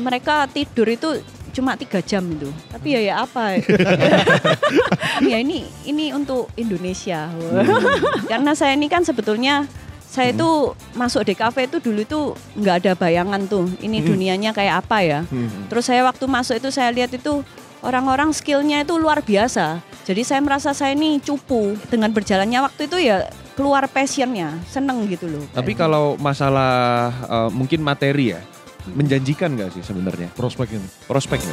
mereka tidur itu cuma tiga jam itu. Tapi ya ya apa? ya ini ini untuk Indonesia. Hmm. Karena saya ini kan sebetulnya saya hmm. itu hmm. masuk DKV itu dulu itu nggak ada bayangan tuh ini hmm. dunianya kayak apa ya. Hmm. Terus saya waktu masuk itu saya lihat itu orang-orang skillnya itu luar biasa. Jadi saya merasa saya ini cupu dengan berjalannya waktu itu ya keluar passionnya, seneng gitu loh. Tapi kalau masalah uh, mungkin materi ya, menjanjikan gak sih sebenarnya? Prospeknya. Prospeknya.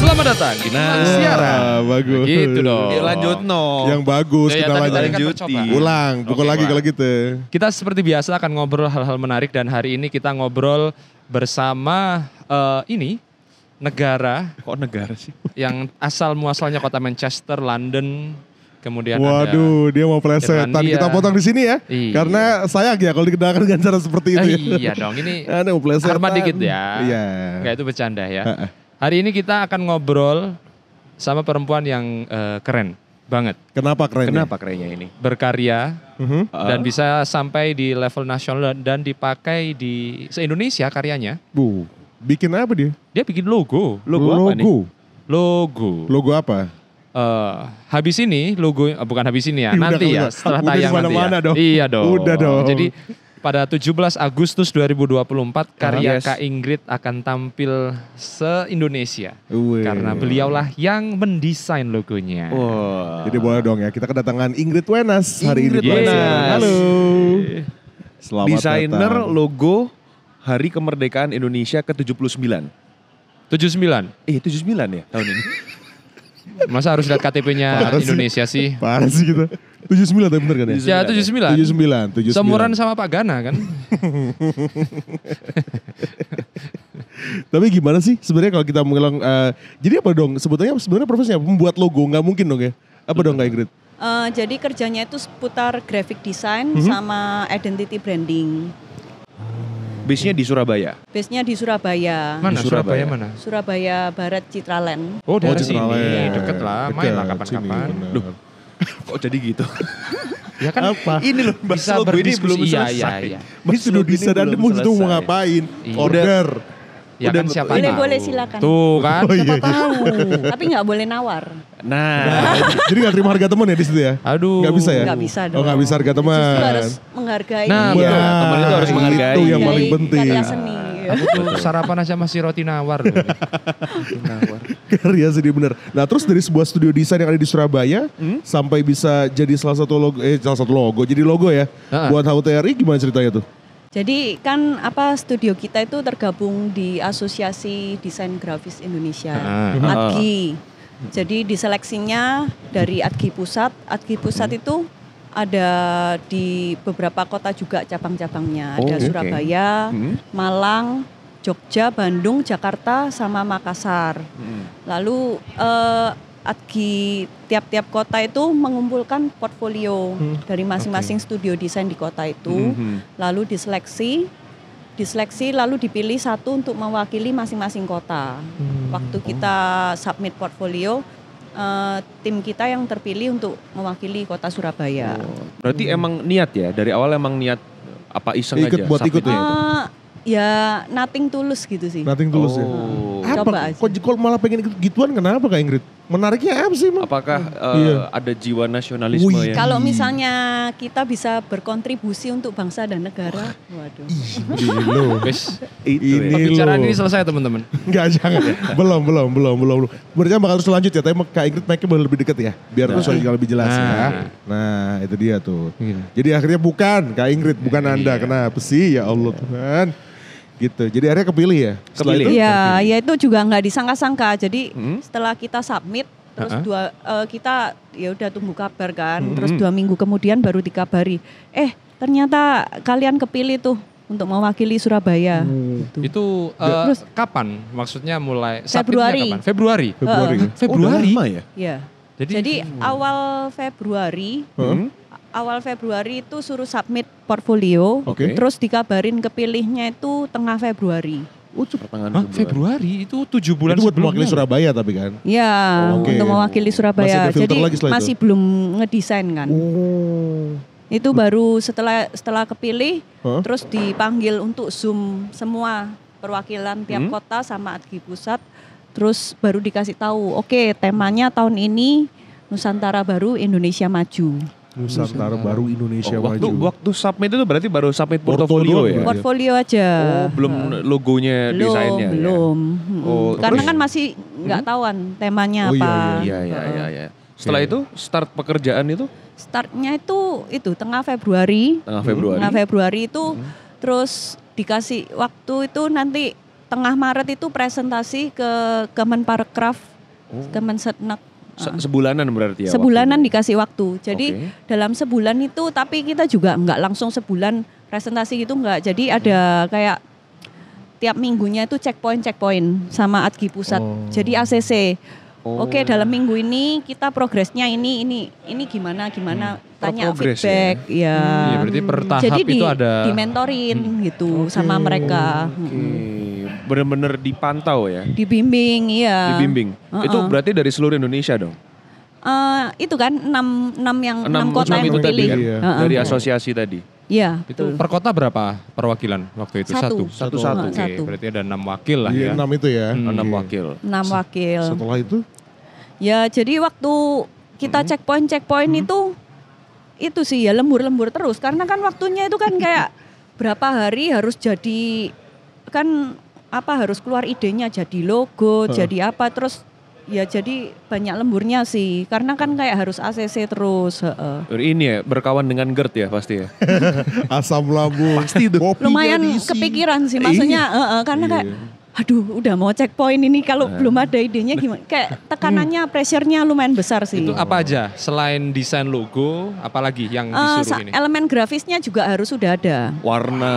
Selamat datang di nah, siaran. Bagus. Gitu dong. Ya, lanjut no. Yang bagus ya, ya kita lanjut. Kan Ulang, pukul okay, lagi kalau gitu. Kita seperti biasa akan ngobrol hal-hal menarik dan hari ini kita ngobrol bersama uh, ini negara kok negara sih yang asal muasalnya kota Manchester, London, Kemudian Waduh, ada dia mau plesetan. Kita potong di sini ya. Iya. Karena sayang ya kalau dikenakan dengan cara seperti itu. Ya. Eh, iya dong, ini ada mau plesetan. Hormat dikit ya. Iya. kayak itu bercanda ya. Hari ini kita akan ngobrol sama perempuan yang uh, keren banget. Kenapa keren Kenapa kerennya ini? Berkarya uh-huh. dan bisa sampai di level nasional dan dipakai di se-Indonesia karyanya. Bu, bikin apa dia? Dia bikin logo. Logo, logo. apa nih? Logo. Logo apa? Uh, habis ini logo uh, bukan habis ini ya, ya nanti udah, ya udah. setelah udah tayang nanti ya. Dong. Iya dong. Udah dong. Jadi pada 17 Agustus 2024 ah, karya yes. Kak Ingrid akan tampil se-Indonesia. Karena beliaulah yang mendesain logonya. Wow. Jadi boleh dong ya, kita kedatangan Ingrid Wenas hari Ingrid ini. Wenas. Halo. Selamat Desainer datang. logo Hari Kemerdekaan Indonesia ke-79. 79. Eh, 79 ya tahun ini. Masa harus lihat KTP-nya Indonesia sih? Parah sih kita. Gitu. 79 tapi benar kan ya? Ya 79. 79. 79. Semuran sama Pak Gana kan? tapi gimana sih sebenarnya kalau kita mengelang uh, eh, jadi apa dong sebetulnya sebenarnya profesinya membuat logo nggak mungkin dong ya? Apa dong Kak Ingrid? Uh, jadi kerjanya itu seputar graphic design mm -hmm. sama identity branding. Bisnya di Surabaya. Bisnya di Surabaya. Mana di Surabaya. Surabaya mana? Surabaya Barat Citraland. Oh, dari oh, Citraland. sini. Deket lah, Deket, main lah kapan-kapan. Loh. Kok jadi gitu? ya kan apa? ini loh bisa gue ini belum selesai. Iya, iya, iya. Ini sudah bisa dan mau ngapain? Iya. Order. Ya Udah kan siapa Boleh, tahu. boleh silakan. Tuh kan, oh, iya, siapa iya, Tapi nggak boleh nawar. Nah. nah jadi nggak terima harga teman ya di situ ya? Aduh. Nggak bisa ya? Nggak bisa dong. Oh nggak bisa harga teman. Justru harus menghargai. Nah, gitu. Ya, teman itu harus menghargai. Itu yang paling penting. Karya seni. Aku tuh sarapan aja masih roti nawar. roti nawar. Karya seni bener. Nah terus dari sebuah studio desain yang ada di Surabaya hmm? sampai bisa jadi salah satu logo, eh salah satu logo, jadi logo ya. Uh -huh. Buat HUTRI gimana ceritanya tuh? Jadi kan apa studio kita itu tergabung di Asosiasi Desain Grafis Indonesia, uh, ah. hmm. ADGI. Jadi diseleksinya dari ADGI Pusat. ADGI Pusat hmm. itu ada di beberapa kota juga cabang-cabangnya. Oh, ada okay. Surabaya, hmm. Malang, Jogja, Bandung, Jakarta, sama Makassar. Hmm. Lalu eh, di tiap-tiap kota itu mengumpulkan portfolio hmm. dari masing-masing okay. studio desain di kota itu, hmm, hmm. lalu diseleksi, diseleksi lalu dipilih satu untuk mewakili masing-masing kota. Hmm. Waktu oh. kita submit portfolio, uh, tim kita yang terpilih untuk mewakili kota Surabaya. Oh. Berarti hmm. emang niat ya dari awal emang niat apa iseng ikut aja? Buat ikut ya. Uh, eh, ya nothing tulus gitu sih. Nothing tulus ya? oh. ya. Apa? Coba aja. Kok malah pengen ikut gituan kenapa Kak Ingrid? Menariknya apa sih? Mah? Apakah uh, iya. ada jiwa nasionalisme Wih. ya? Kalau misalnya kita bisa berkontribusi untuk bangsa dan negara, waduh. Ini lo. Ya. ini Pembicaraan ini selesai teman-teman. Enggak, jangan. belum, belum, belum, belum. Berarti bakal terus lanjut ya, tapi Kak Ingrid mic boleh lebih dekat ya. Biar nah. tuh soalnya lebih jelas ya. nah. ya. Nah, itu dia tuh. Iya. Jadi akhirnya bukan Kak Ingrid, bukan nah, iya. Anda. Kenapa sih? Ya Allah Tuhan gitu. Jadi akhirnya kepilih ya. Iya, kepilih. Iya, ya itu juga nggak disangka-sangka. Jadi hmm? setelah kita submit terus uh-huh. dua uh, kita ya udah tunggu kabar kan. Hmm. Terus dua hmm. minggu kemudian baru dikabari, eh ternyata kalian kepilih tuh untuk mewakili Surabaya. Hmm. Gitu. Itu uh, terus, kapan? Maksudnya mulai Februari. Kapan? Februari. Februari. Uh, Februari. Oh, ya? Iya. Jadi, Jadi awal Februari hmm? awal Februari itu suruh submit portfolio, okay. terus dikabarin kepilihnya itu tengah Februari. Oh, pertengahan Februari. Februari itu tujuh bulan itu buat sebelumnya. mewakili Surabaya tapi kan? Ya, oh, okay. untuk mewakili Surabaya. Masih Jadi lagi masih itu. belum ngedesain kan. Oh. Itu baru setelah setelah kepilih, huh? terus dipanggil untuk zoom semua perwakilan tiap hmm? kota sama Adgi Pusat. Terus baru dikasih tahu, oke okay, temanya tahun ini Nusantara Baru Indonesia Maju. Nusantara Indonesia. Baru Indonesia oh, waktu, Maju. Waktu submit itu berarti baru submit portfolio, portfolio ya? ya? Portfolio aja. Oh, belum logonya, belum, desainnya. Ya? Belum, ya? Oh, Karena kan masih nggak hmm? tahuan temanya oh, iya, apa. Iya, iya, iya, iya. iya. Setelah itu start pekerjaan itu? Startnya itu itu tengah Februari. Tengah Februari. Tengah Februari itu hmm. terus dikasih waktu itu nanti tengah Maret itu presentasi ke Kemenparekraf, oh. Kemensetnek Se sebulanan berarti ya. Sebulanan waktu. Ya? dikasih waktu. Jadi okay. dalam sebulan itu tapi kita juga nggak langsung sebulan presentasi gitu nggak. Jadi ada kayak tiap minggunya itu checkpoint checkpoint sama Adgi pusat. Oh. Jadi ACC. Oh. Oke, okay, dalam minggu ini kita progresnya ini ini ini gimana gimana hmm. tanya progress, ya? feedback ya. ya. Hmm, ya berarti per tahap Jadi itu di, ada mentorin hmm. gitu okay, sama mereka. Okay. Hmm benar-benar dipantau ya? Dibimbing, iya. Dibimbing. Uh -uh. Itu berarti dari seluruh Indonesia dong? Uh, itu kan enam enam yang enam kota yang itu tadi, kan? iya. uh dari asosiasi tadi. Iya. Itu per kota berapa perwakilan waktu itu? Satu. Satu satu. satu. Oke, satu. berarti ada enam wakil lah iya, ya. Enam itu ya. Hmm. Enam wakil. Enam wakil. Setelah itu? Ya jadi waktu kita hmm. checkpoint checkpoint hmm. itu itu sih ya lembur-lembur terus karena kan waktunya itu kan kayak berapa hari harus jadi kan apa harus keluar idenya jadi logo, uh. jadi apa terus ya jadi banyak lemburnya sih karena kan kayak harus ACC terus uh. ini ya berkawan dengan GERD ya pasti ya asam lambung pasti itu lumayan kepikiran sih maksudnya uh, uh, karena iya. kayak aduh udah mau cek poin ini kalau nah. belum ada idenya gimana kayak hmm. tekanannya hmm. pressure lumayan besar sih itu apa aja selain desain logo apalagi yang eh, disuruh uh, ini elemen grafisnya juga harus sudah ada warna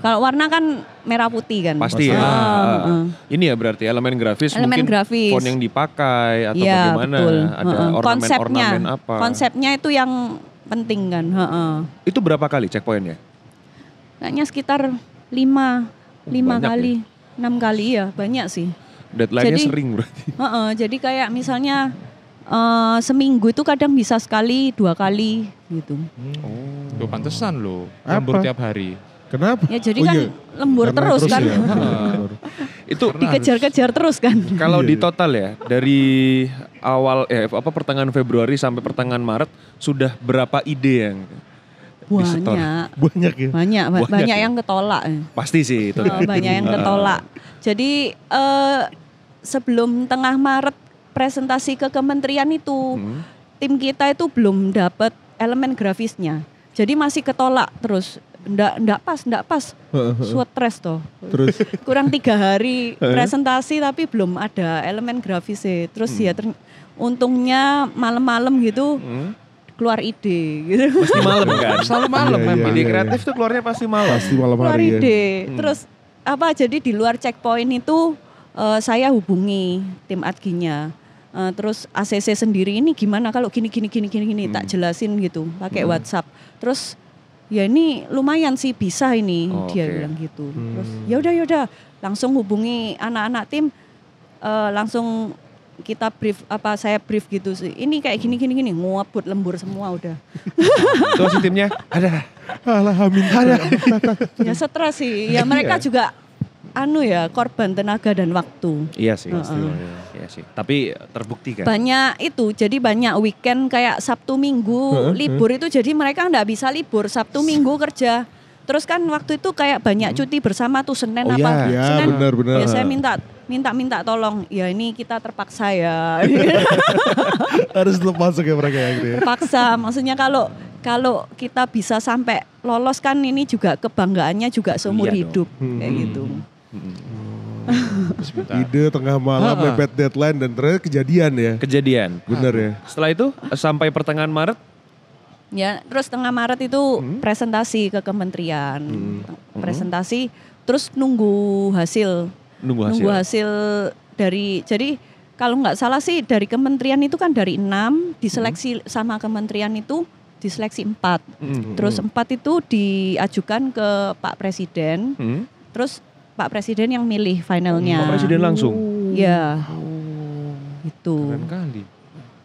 kalau warna kan merah putih kan pasti ya uh, ini ya berarti elemen grafis elemen mungkin grafis. font yang dipakai atau ya, bagaimana betul. ada uh, ornamen konsepnya ornamen apa konsepnya itu yang penting kan uh, uh. itu berapa kali cek poinnya? kayaknya sekitar lima lima Banyak ya? kali ya? enam kali ya banyak sih deadline-nya sering berarti uh -uh, jadi kayak misalnya uh, seminggu itu kadang bisa sekali dua kali gitu hmm. oh tuh pantesan loh lembur tiap hari Kenapa? Ya jadi oh, kan iya. lembur Karena terus, terus kan. Ya. itu dikejar-kejar terus kan. Kalau di iya. total ya dari awal eh apa pertengahan Februari sampai pertengahan Maret sudah berapa ide yang Ya? Banyak. Banyak ya. Banyak, banyak, banyak yang ketolak. Pasti sih itu. Oh, banyak yang ketolak. Jadi eh, sebelum tengah Maret presentasi ke kementerian itu hmm. tim kita itu belum dapat elemen grafisnya. Jadi masih ketolak terus ndak ndak pas ndak pas stres toh terus kurang tiga hari presentasi tapi belum ada elemen grafisnya terus ya, hmm. ya ter, untungnya malam-malam gitu hmm keluar ide gitu. Pasti malam kan? Selalu malam iya, memang. Iya, ide iya, kreatif tuh keluarnya pasti malam. Pasti malam hari ide. ya. ide. Hmm. Terus apa jadi di luar checkpoint itu uh, saya hubungi tim adginya. Uh, eh, terus ACC sendiri ini gimana kalau gini gini gini gini gini hmm. tak jelasin gitu pakai hmm. WhatsApp. Terus ya ini lumayan sih bisa ini oh, dia okay. bilang gitu. Hmm. Terus ya udah ya udah langsung hubungi anak-anak tim uh, langsung kita brief apa saya brief gitu sih. Ini kayak gini gini gini ngabut lembur semua udah. Terus timnya ada alhamdulillah. ya stres sih. Ya iya. mereka iya. juga anu ya korban tenaga dan waktu. Iya sih, uh -uh. Iya, sih. Tapi terbukti kan. Banyak itu, jadi banyak weekend kayak Sabtu Minggu uh -huh. libur itu jadi mereka nggak bisa libur Sabtu Minggu kerja. Terus kan waktu itu kayak banyak hmm. cuti bersama tuh Senin oh, apa? Iya, Senin. Iya, benar, benar. Ya saya minta minta-minta tolong ya ini kita terpaksa ya harus lepas ya mereka ya gitu ya? terpaksa maksudnya kalau kalau kita bisa sampai lolos kan ini juga kebanggaannya juga seumur iya hidup dong. kayak hmm. gitu hmm. Ide tengah malam ha. mepet deadline dan ternyata kejadian ya. Kejadian. Benar ya. Setelah itu sampai pertengahan Maret Ya, terus tengah Maret itu hmm? presentasi ke kementerian. Hmm. Presentasi terus nunggu hasil nunggu hasil. Nunggu hasil dari jadi kalau nggak salah sih dari kementerian itu kan dari enam diseleksi hmm. sama kementerian itu diseleksi empat. Hmm. Terus empat itu diajukan ke Pak Presiden. Hmm. Terus Pak Presiden yang milih finalnya. Pak Presiden langsung. ya Oh. Itu. Keren kali.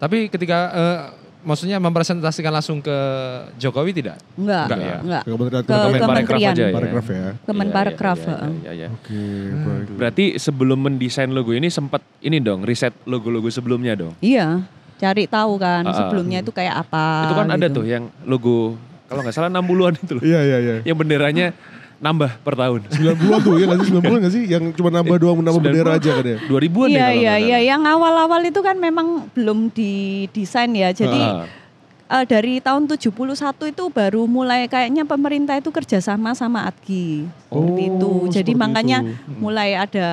Tapi ketika uh, maksudnya mempresentasikan langsung ke Jokowi tidak? Enggak. Enggak ya. Enggak. ke Kementerian aja Parekraf ya. Kemenparekraf, ya, ya, Oke, hmm. baik. Berarti sebelum mendesain logo ini sempat ini dong riset logo-logo sebelumnya dong. Iya. Cari tahu kan uh, sebelumnya itu kayak apa. Itu kan gitu. ada tuh yang logo kalau nggak salah 60-an itu loh. Iya, iya, iya. Yang benderanya nambah per tahun. 90-an tuh ya nanti sembilan 90-an gak sih? Yang cuma nambah doang, nambah bendera aja kan ya? 2000-an iya, ya? Iya, iya, iya. Yang awal-awal itu kan memang belum didesain ya. Jadi ah. uh, dari tahun 71 itu baru mulai kayaknya pemerintah itu kerjasama sama ADGI. Oh, seperti itu. Jadi seperti makanya itu. Hmm. mulai ada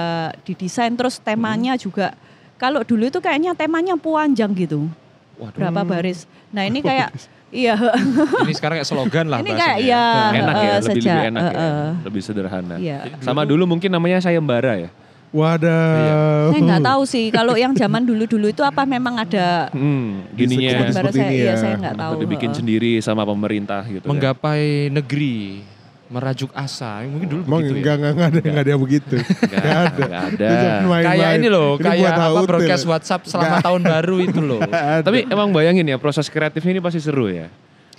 didesain terus temanya hmm. juga. Kalau dulu itu kayaknya temanya panjang gitu. Waduh. Berapa baris. Nah ini kayak... Iya. Ini sekarang kayak slogan lah Ini kayak ya, iya, enak ya, eh, lebih, lebih enak ya, eh, eh. lebih sederhana. Iya. Sama dulu mungkin namanya sayembara ya. Wadah. Iya. Saya nggak tahu sih kalau yang zaman dulu-dulu itu apa memang ada hmm, saya, iya, ya. Iya, saya nggak tahu. dibikin sendiri sama pemerintah gitu. Kan. Menggapai negeri merajuk asa. Mungkin dulu Emang begitu ya. enggak, ya. Enggak, enggak ada, enggak ada begitu. Enggak, enggak ada. Enggak ada. Main, kayak main. ini loh, ini kayak apa broadcast WhatsApp selama enggak. tahun baru itu loh. Tapi emang bayangin ya proses kreatif ini pasti seru ya.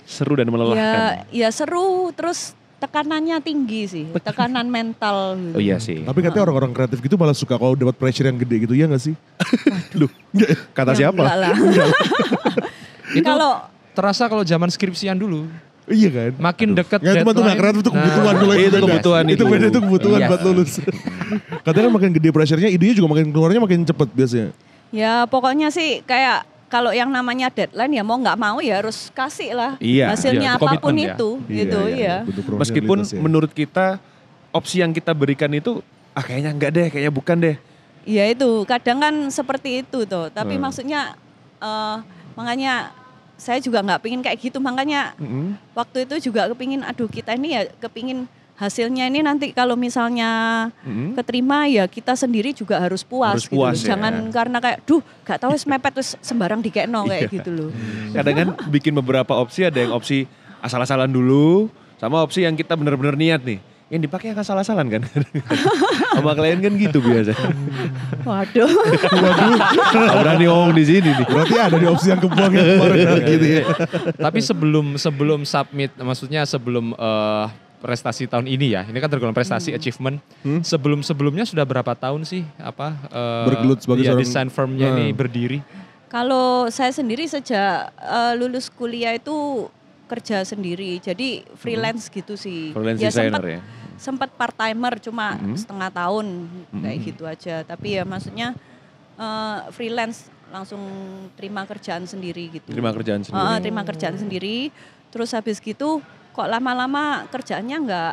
Seru dan melelahkan. Ya, ya seru terus tekanannya tinggi sih, tekanan mental. Gitu. Oh iya sih. Tapi katanya ah. orang-orang kreatif gitu malah suka kalau dapat pressure yang gede gitu, iya ya enggak sih? Loh, kata siapa? kalau terasa kalau zaman skripsian dulu. Iya kan? Makin dekat Nggak cuma tuh gak nah, itu kebutuhan nah, itu, itu kebutuhan itu. Itu beda itu kebutuhan iya. buat lulus. Katanya makin gede pressure-nya, idenya juga makin keluarnya makin cepet biasanya. Ya pokoknya sih kayak kalau yang namanya deadline ya mau nggak mau ya harus kasih lah iya, hasilnya iya, apapun ya. itu iya, gitu iya. ya. Meskipun ya. menurut kita opsi yang kita berikan itu ah kayaknya enggak deh, kayaknya bukan deh. Iya itu, kadang kan seperti itu tuh. Tapi hmm. maksudnya uh, makanya saya juga nggak pingin kayak gitu makanya mm-hmm. waktu itu juga kepingin aduh kita ini ya kepingin hasilnya ini nanti kalau misalnya mm-hmm. keterima ya kita sendiri juga harus puas harus gitu puas, ya. jangan ya. karena kayak duh gak tahu semepet mepet sembarang sembarang dikekno kayak iya. gitu loh kadang ya, kan bikin beberapa opsi ada yang opsi asal-asalan dulu sama opsi yang kita benar-benar niat nih yang dipakai akan salah-salan kan? Sama klien kan gitu biasa. Waduh. Waduh. berani ngomong di sini nih. Berarti ada di opsi yang kebuang gitu ya. Tapi sebelum sebelum submit, maksudnya sebelum uh, prestasi tahun ini ya. Ini kan tergolong prestasi hmm. achievement. Hmm? Sebelum sebelumnya sudah berapa tahun sih apa uh, bergelut sebagai ya, seorang desain firmnya ini hmm. berdiri? Kalau saya sendiri sejak uh, lulus kuliah itu kerja sendiri, jadi freelance hmm. gitu sih. Freelance ya, designer sempat, ya sempat part timer cuma mm -hmm. setengah tahun kayak mm -hmm. gitu aja. Tapi ya maksudnya uh, freelance langsung terima kerjaan sendiri gitu. Terima kerjaan sendiri. Uh, terima kerjaan sendiri. Terus habis gitu kok lama-lama kerjaannya nggak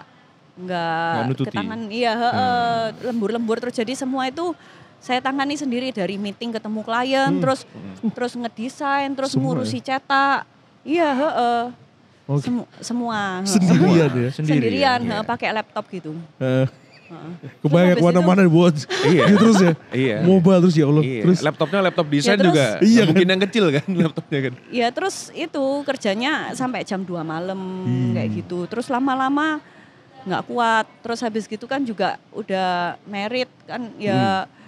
nggak ke iya hmm. lembur-lembur Lembur terus jadi semua itu saya tangani sendiri dari meeting ketemu klien hmm. terus hmm. terus ngedesain terus semua ngurusi ya? cetak iya uh, Okay. Sem semua. Sendirian ya? Sendirian, Sendirian iya. pakai laptop gitu. Uh. ke mana-mana buat iya. gitu terus ya. Iya. Mobile terus ya Allah. Iya. Terus laptopnya laptop ya, desain ya, terus, juga. Iya kan? Mungkin yang kecil kan laptopnya kan. Iya, terus itu kerjanya sampai jam 2 malam hmm. kayak gitu. Terus lama-lama nggak -lama kuat. Terus habis gitu kan juga udah merit kan ya hmm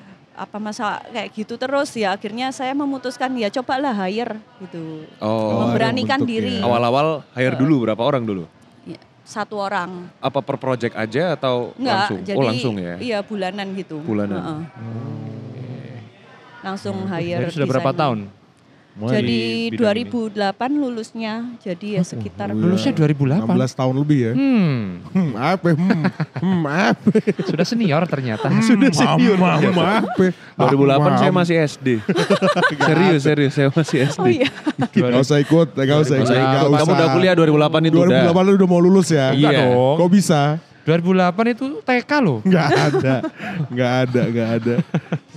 apa masa kayak gitu terus ya akhirnya saya memutuskan ya cobalah hire gitu oh, memberanikan diri ya. awal-awal hire dulu eh. berapa orang dulu ya, satu orang apa per project aja atau Nggak, langsung oh, jadi, oh langsung ya iya bulanan gitu bulanan uh -uh. Hmm. langsung nah, hire jadi sudah berapa tahun Mulai jadi 2008 ini. lulusnya. Jadi ya sekitar oh, lulusnya 2008. 16 tahun lebih ya. Hmm. Hmm, apa? Hmm, hmm apa? Sudah senior ternyata. Hmm, Sudah hmm, senior. Mama, mama, hmm, apa? 2008 mama. saya ah, masih SD. serius, serius saya masih SD. Oh iya. Gak usah ikut, gak usah ikut. Gak usah. Kamu udah kuliah 2008 itu 2008 udah. 2008 udah mau lulus ya? Iya. Yeah. Kan, Kok bisa? 2008 itu TK loh. Gak ada. gak ada, gak ada.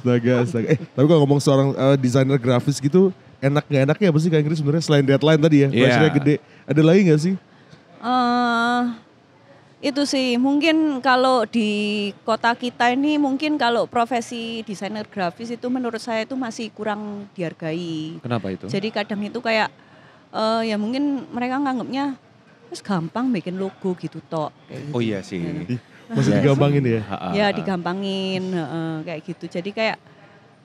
Astaga, astaga. Eh, tapi kalau ngomong seorang uh, desainer grafis gitu, enak gak enaknya apa sih Kak Inggris sebenarnya selain deadline tadi ya, yeah. pressure gede. Ada lagi gak sih? Uh, itu sih mungkin kalau di kota kita ini mungkin kalau profesi desainer grafis itu menurut saya itu masih kurang dihargai. Kenapa itu? Jadi kadang itu kayak uh, ya mungkin mereka nganggapnya terus gampang bikin logo gitu tok. Gitu. Oh iya sih. Ya. Masih iya. digampangin ya? Ya digampangin uh, kayak gitu. Jadi kayak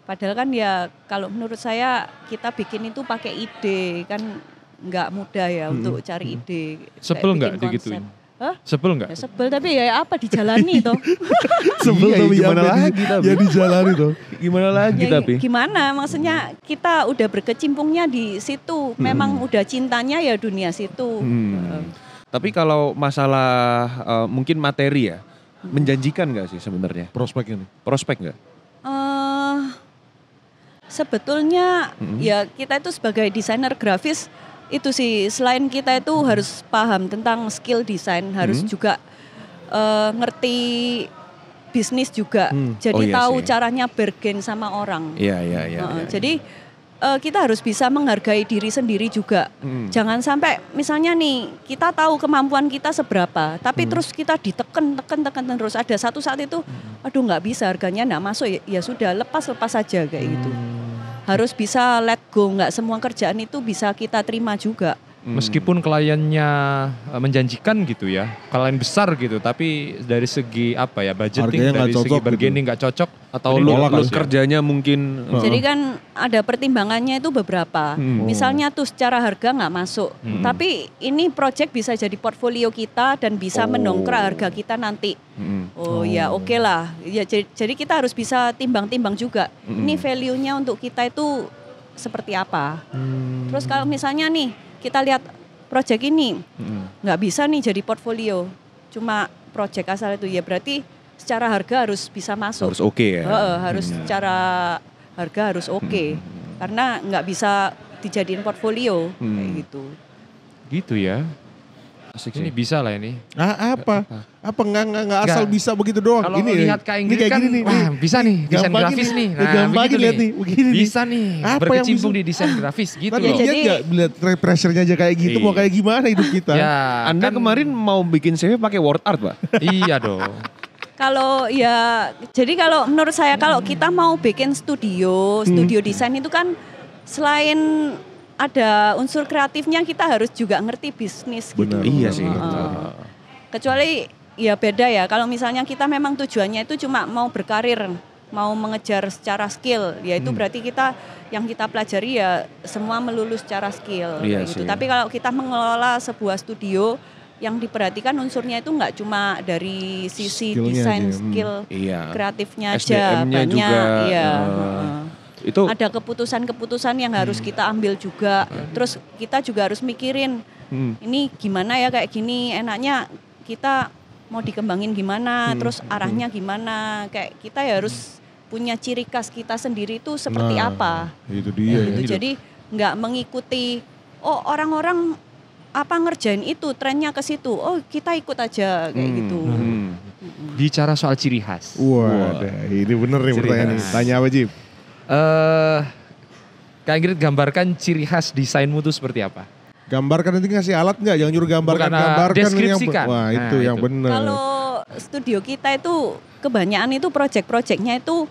Padahal kan ya kalau menurut saya kita bikin itu pakai ide kan nggak mudah ya hmm. untuk hmm, cari hmm. ide. Sebel nggak digituin? Hah? Sebel nggak? Ya, sebel tapi ya apa dijalani toh. sebel iya, tapi tapi iya, gimana lagi tapi. Ya dijalani toh. Gimana lagi ya, tapi. Gimana maksudnya kita udah berkecimpungnya di situ. Hmm. Memang hmm. udah cintanya ya dunia situ. Hmm. Hmm. Tapi kalau masalah uh, mungkin materi ya. Menjanjikan nggak sih sebenarnya? Prospek ini. Prospek nggak? Uh, sebetulnya hmm. ya kita itu sebagai desainer grafis itu sih selain kita itu harus paham tentang skill desain harus hmm. juga uh, ngerti bisnis juga hmm. jadi oh, iya tahu sih. caranya bergen sama orang yeah, yeah, yeah, uh, yeah, jadi uh, kita harus bisa menghargai diri sendiri juga hmm. jangan sampai misalnya nih kita tahu kemampuan kita seberapa tapi hmm. terus kita diteken teken teken terus ada satu saat itu mm. aduh nggak bisa harganya nggak masuk ya, ya sudah lepas lepas saja kayak hmm. gitu mm harus bisa let go nggak semua kerjaan itu bisa kita terima juga Hmm. meskipun kliennya e, menjanjikan gitu ya, klien besar gitu, tapi dari segi apa ya budgeting, Harganya dari segi gitu. bargaining nggak gitu. cocok atau lu, lu gitu ya. kerjanya mungkin. Hmm. Uh-uh. Jadi kan ada pertimbangannya itu beberapa. Hmm. Oh. Misalnya tuh secara harga nggak masuk, hmm. tapi ini project bisa jadi portfolio kita dan bisa oh. mendongkrak harga kita nanti. Hmm. Oh, ya, oh ya oke okay lah, ya jadi, jadi kita harus bisa timbang-timbang juga. Hmm. Ini value-nya untuk kita itu seperti apa. Hmm. Terus kalau misalnya nih kita lihat proyek ini hmm. nggak bisa nih jadi portfolio cuma proyek asal itu ya berarti secara harga harus bisa masuk harus oke okay, ya harus hmm. secara harga harus oke okay. hmm. karena nggak bisa dijadiin portfolio hmm. kayak gitu gitu ya Asik sih. Ini bisa lah ini. Ah, apa? Apa, enggak, enggak, enggak asal gak. bisa begitu doang. Kalau ini, lihat kayak gini kan, gini nih, wah bisa nih, desain grafis nih. Nah, nah, gampang gitu lihat nih, Bisa nih, apa yang berkecimpung di desain grafis gitu Tapi loh. Jadi, enggak lihat pressure-nya aja kayak gitu, mau iya. kayak gimana hidup kita. Ya, Anda kan kemarin mau bikin CV pakai word art, Pak? iya dong kalau ya jadi kalau menurut saya kalau kita mau bikin studio, studio hmm. desain itu kan selain ada unsur kreatifnya kita harus juga ngerti bisnis gitu. Benar, gitu. Iya sih. Uh, kecuali ya beda ya kalau misalnya kita memang tujuannya itu cuma mau berkarir, mau mengejar secara skill, ya hmm. berarti kita yang kita pelajari ya semua melulu secara skill iya gitu. Sih. Tapi kalau kita mengelola sebuah studio yang diperhatikan unsurnya itu nggak cuma dari sisi ya, desain hmm. skill iya. kreatifnya aja banyak juga, ya. uh itu ada keputusan-keputusan yang harus hmm. kita ambil juga. Hmm. Terus kita juga harus mikirin hmm. ini gimana ya kayak gini enaknya kita mau dikembangin gimana, hmm. terus hmm. arahnya hmm. gimana. Kayak kita ya harus punya ciri khas kita sendiri itu seperti nah, apa. Itu dia. Ya, itu. Gitu. Jadi nggak mengikuti oh orang-orang apa ngerjain itu trennya ke situ. Oh, kita ikut aja kayak hmm. gitu. Hmm. Bicara soal ciri khas. Wah, wow. ini bener nih ciri pertanyaan. Tanya apa, uh, Kak Ingrid gambarkan ciri khas desainmu itu seperti apa? Gambarkan nanti ngasih alat nggak? Jangan nyuruh gambarkan, Bukan, ah, gambarkan deskripsikan. Nah, yang, wah itu nah, yang benar. Kalau studio kita itu kebanyakan itu proyek-proyeknya itu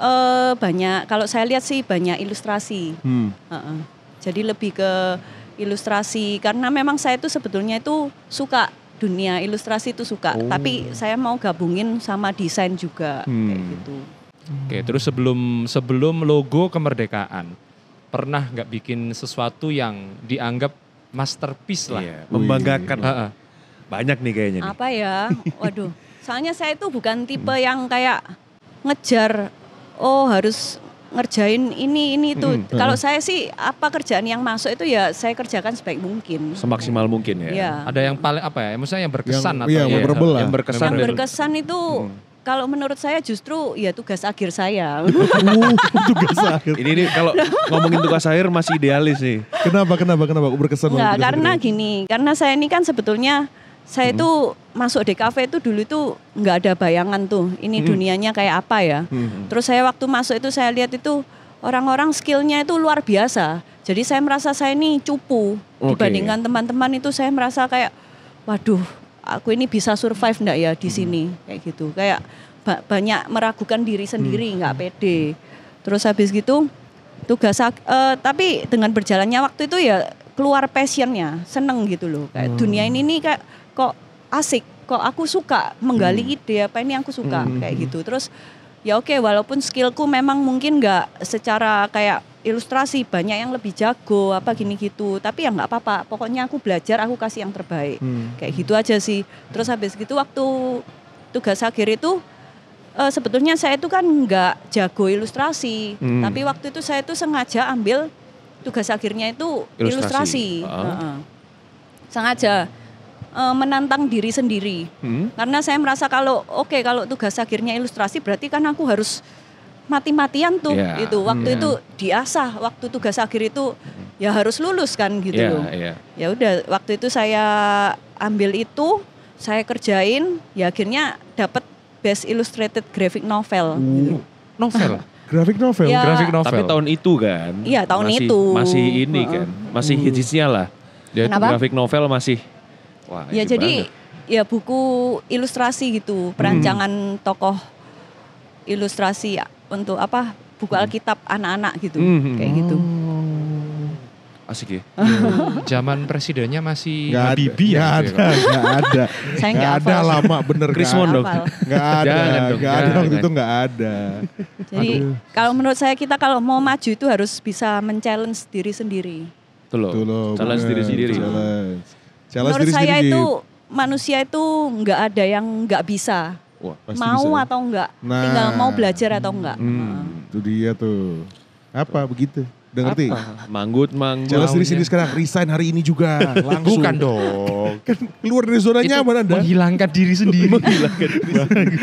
uh, banyak. Kalau saya lihat sih banyak ilustrasi. Hmm. Uh -uh. Jadi lebih ke ilustrasi karena memang saya itu sebetulnya itu suka dunia ilustrasi itu suka. Oh. Tapi saya mau gabungin sama desain juga hmm. kayak gitu. Oke, hmm. terus sebelum sebelum logo kemerdekaan pernah nggak bikin sesuatu yang dianggap masterpiece lah, iya, membanggakan. Wih. Banyak nih kayaknya. Nih. Apa ya? Waduh, soalnya saya itu bukan hmm. tipe yang kayak ngejar, oh harus ngerjain ini ini itu. Hmm, hmm. Kalau saya sih apa kerjaan yang masuk itu ya saya kerjakan sebaik mungkin. Semaksimal mungkin ya. ya. Ada yang paling apa ya? Maksudnya yang berkesan yang, atau ya, ya, yang berkesan. Yang berkesan itu hmm kalau menurut saya justru ya tugas akhir saya. uh, tugas akhir. Ini, ini kalau ngomongin tugas akhir masih idealis sih. Kenapa kenapa kenapa aku berkesan Enggak, karena akhir. gini, karena saya ini kan sebetulnya saya hmm. itu hmm. masuk DKV itu dulu itu nggak ada bayangan tuh ini hmm. dunianya kayak apa ya. Hmm. Terus saya waktu masuk itu saya lihat itu orang-orang skillnya itu luar biasa. Jadi saya merasa saya ini cupu okay. dibandingkan teman-teman itu saya merasa kayak waduh aku ini bisa survive enggak ya di hmm. sini kayak gitu kayak ba banyak meragukan diri sendiri hmm. nggak hmm. pede terus habis gitu tugas uh, tapi dengan berjalannya waktu itu ya keluar passionnya seneng gitu loh kayak hmm. dunia ini nih kayak kok asik kok aku suka menggali hmm. ide apa ini aku suka hmm. hmm kayak gitu terus ya oke okay, walaupun skillku memang mungkin nggak secara kayak ilustrasi banyak yang lebih jago apa gini gitu tapi ya nggak apa-apa pokoknya aku belajar aku kasih yang terbaik hmm. kayak gitu aja sih terus habis gitu waktu tugas akhir itu e, sebetulnya saya itu kan nggak jago ilustrasi hmm. tapi waktu itu saya itu sengaja ambil tugas akhirnya itu ilustrasi, ilustrasi. Uh. sengaja e, menantang diri sendiri hmm. karena saya merasa kalau oke okay, kalau tugas akhirnya ilustrasi berarti kan aku harus mati-matian tuh yeah. itu Waktu yeah. Hmm. itu diasah, waktu tugas akhir itu ya harus lulus kan gitu yeah, loh. Yeah. Ya udah waktu itu saya ambil itu, saya kerjain, ya akhirnya dapat Best Illustrated Graphic Novel. Uh, gitu. Novel. graphic novel, ya, graphic novel. Tapi tahun itu kan. Iya, tahun masih, itu. Masih ini kan, masih hmm. hitsnya lah. graphic ya, Kenapa? graphic novel masih. Wah, ya jadi banget. ya buku ilustrasi gitu, perancangan hmm. tokoh ilustrasi untuk apa buku hmm. Alkitab anak-anak gitu hmm. hmm kayak hmm. gitu. Oh. Asik ya. Zaman presidennya masih gak Habibie ya. Gak gitu ya, ada, gak ada. Saya gak, ada lama bener. Krismon dong. Gak ada, gak ada waktu itu gak ada. Jadi kalau menurut saya kita kalau mau maju itu harus bisa men-challenge diri sendiri. Tuh loh, challenge diri sendiri. Challenge. Challenge menurut diri saya sendiri. itu manusia itu nggak ada yang nggak bisa Wah, pasti mau bisa, ya. atau enggak, nah, tinggal mau belajar atau enggak. Hmm, nah. itu dia tuh. Apa begitu? Udah ngerti? Manggut, manggut. Jelas diri sini sekarang, resign hari ini juga. Langsung. Bukan dong. kan keluar dari zona nyaman Anda. Menghilangkan diri sendiri. menghilangkan diri sendiri.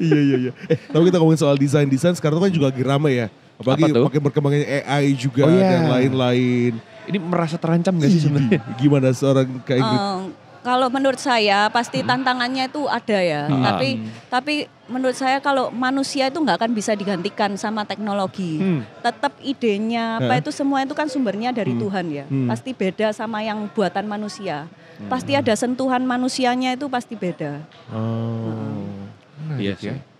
iya, iya, iya. Eh, tapi kita ngomongin soal desain-desain, sekarang tuh kan juga lagi rame ya. Apalagi pakai berkembangnya AI juga oh, yeah. dan iya. lain-lain. Ini merasa terancam gak sih sebenarnya? Gimana seorang kayak? gitu? Um, kalau menurut saya pasti hmm. tantangannya itu ada ya. Hmm. Tapi hmm. tapi menurut saya kalau manusia itu nggak akan bisa digantikan sama teknologi. Hmm. Tetap idenya apa itu semua itu kan sumbernya dari hmm. Tuhan ya. Hmm. Pasti beda sama yang buatan manusia. Hmm. Pasti ada sentuhan manusianya itu pasti beda. Oh. Hmm. Iya ya. sih